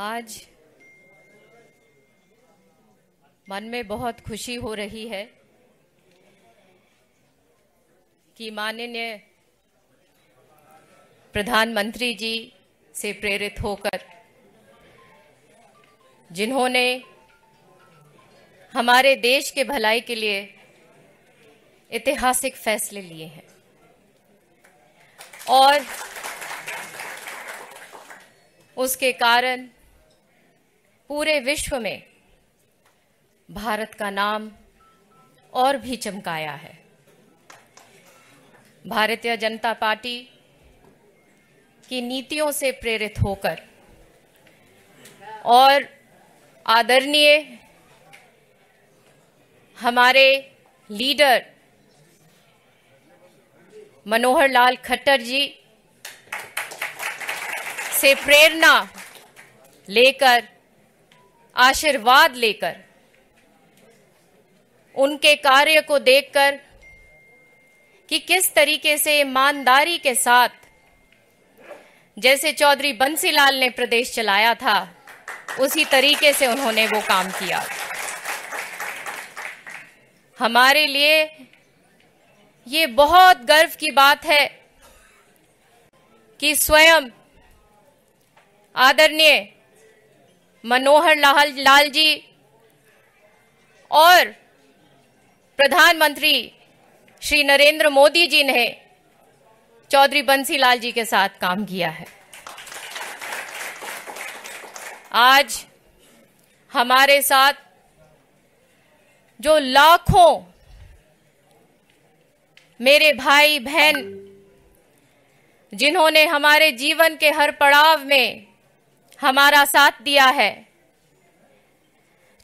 आज मन में बहुत खुशी हो रही है कि माननीय प्रधानमंत्री जी से प्रेरित होकर जिन्होंने हमारे देश के भलाई के लिए ऐतिहासिक फैसले लिए हैं और उसके कारण पूरे विश्व में भारत का नाम और भी चमकाया है भारतीय जनता पार्टी की नीतियों से प्रेरित होकर और आदरणीय हमारे लीडर मनोहर लाल खट्टर जी से प्रेरणा लेकर आशीर्वाद लेकर उनके कार्य को देखकर कि किस तरीके से ईमानदारी के साथ जैसे चौधरी बंसीलाल ने प्रदेश चलाया था उसी तरीके से उन्होंने वो काम किया हमारे लिए ये बहुत गर्व की बात है कि स्वयं आदरणीय मनोहर लाल लाल जी और प्रधानमंत्री श्री नरेंद्र मोदी जी ने चौधरी बंसी लाल जी के साथ काम किया है आज हमारे साथ जो लाखों मेरे भाई बहन जिन्होंने हमारे जीवन के हर पड़ाव में हमारा साथ दिया है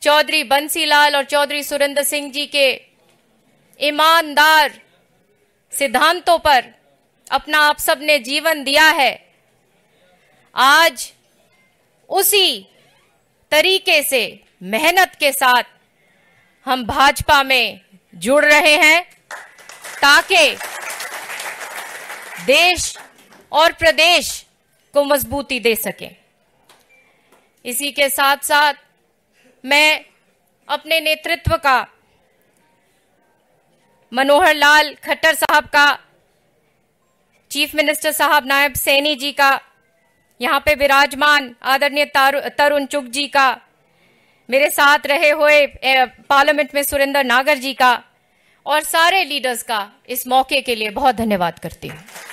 चौधरी बंसीलाल और चौधरी सुरेंद्र सिंह जी के ईमानदार सिद्धांतों पर अपना आप सब ने जीवन दिया है आज उसी तरीके से मेहनत के साथ हम भाजपा में जुड़ रहे हैं ताकि देश और प्रदेश को मजबूती दे सकें इसी के साथ साथ मैं अपने नेतृत्व का मनोहर लाल खट्टर साहब का चीफ मिनिस्टर साहब नायब सैनी जी का यहाँ पे विराजमान आदरणीय तरुण चुग जी का मेरे साथ रहे हुए पार्लियामेंट में सुरेंद्र नागर जी का और सारे लीडर्स का इस मौके के लिए बहुत धन्यवाद करती हूँ